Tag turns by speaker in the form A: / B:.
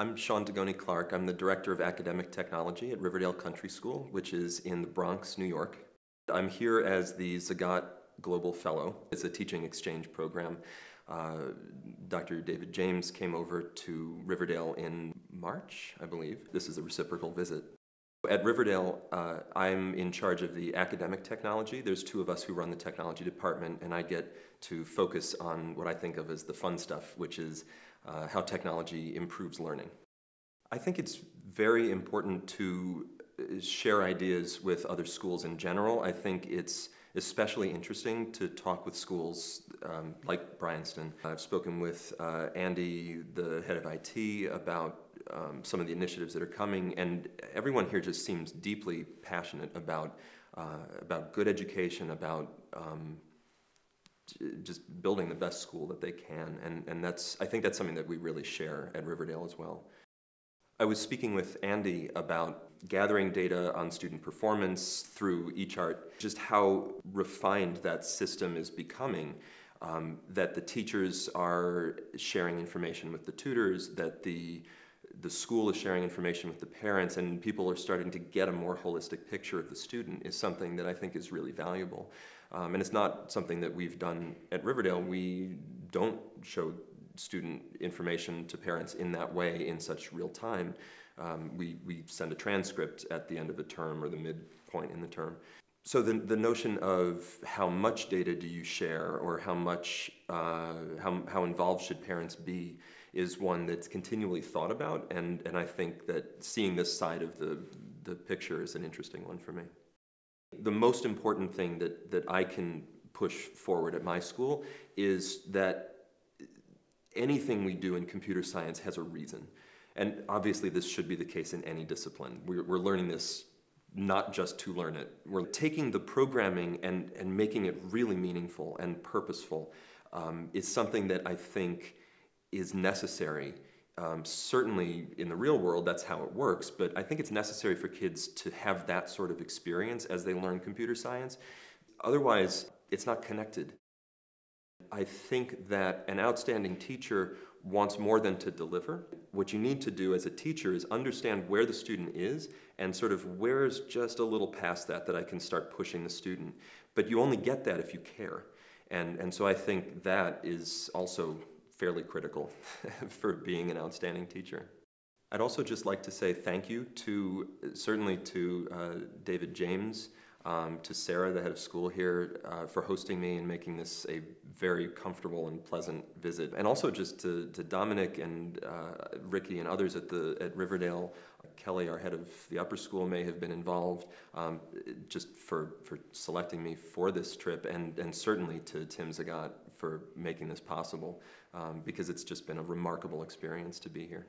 A: I'm Sean Degoni Clark. I'm the Director of Academic Technology at Riverdale Country School, which is in the Bronx, New York. I'm here as the Zagat Global Fellow. It's a teaching exchange program. Uh, Dr. David James came over to Riverdale in March, I believe. This is a reciprocal visit. At Riverdale, uh, I'm in charge of the academic technology. There's two of us who run the technology department, and I get to focus on what I think of as the fun stuff, which is uh, how technology improves learning. I think it's very important to uh, share ideas with other schools in general. I think it's especially interesting to talk with schools um, like Bryanston. I've spoken with uh, Andy, the head of IT, about um, some of the initiatives that are coming, and everyone here just seems deeply passionate about uh, about good education, about um, just building the best school that they can, and and that's I think that's something that we really share at Riverdale as well. I was speaking with Andy about gathering data on student performance through eChart, just how refined that system is becoming. Um, that the teachers are sharing information with the tutors, that the the school is sharing information with the parents and people are starting to get a more holistic picture of the student is something that I think is really valuable. Um, and it's not something that we've done at Riverdale. We don't show student information to parents in that way in such real time. Um, we, we send a transcript at the end of a term or the midpoint in the term. So the, the notion of how much data do you share or how much, uh, how, how involved should parents be is one that's continually thought about. And, and I think that seeing this side of the, the picture is an interesting one for me. The most important thing that, that I can push forward at my school is that anything we do in computer science has a reason. And obviously this should be the case in any discipline. We're, we're learning this not just to learn it. We're taking the programming and, and making it really meaningful and purposeful um, is something that I think is necessary. Um, certainly in the real world, that's how it works, but I think it's necessary for kids to have that sort of experience as they learn computer science. Otherwise, it's not connected. I think that an outstanding teacher wants more than to deliver. What you need to do as a teacher is understand where the student is and sort of where's just a little past that that I can start pushing the student. But you only get that if you care. And, and so I think that is also fairly critical for being an outstanding teacher. I'd also just like to say thank you to, certainly to uh, David James, um, to Sarah, the head of school here, uh, for hosting me and making this a very comfortable and pleasant visit. And also just to, to Dominic and uh, Ricky and others at, the, at Riverdale. Kelly, our head of the upper school, may have been involved um, just for, for selecting me for this trip, and, and certainly to Tim Zagat for making this possible, um, because it's just been a remarkable experience to be here.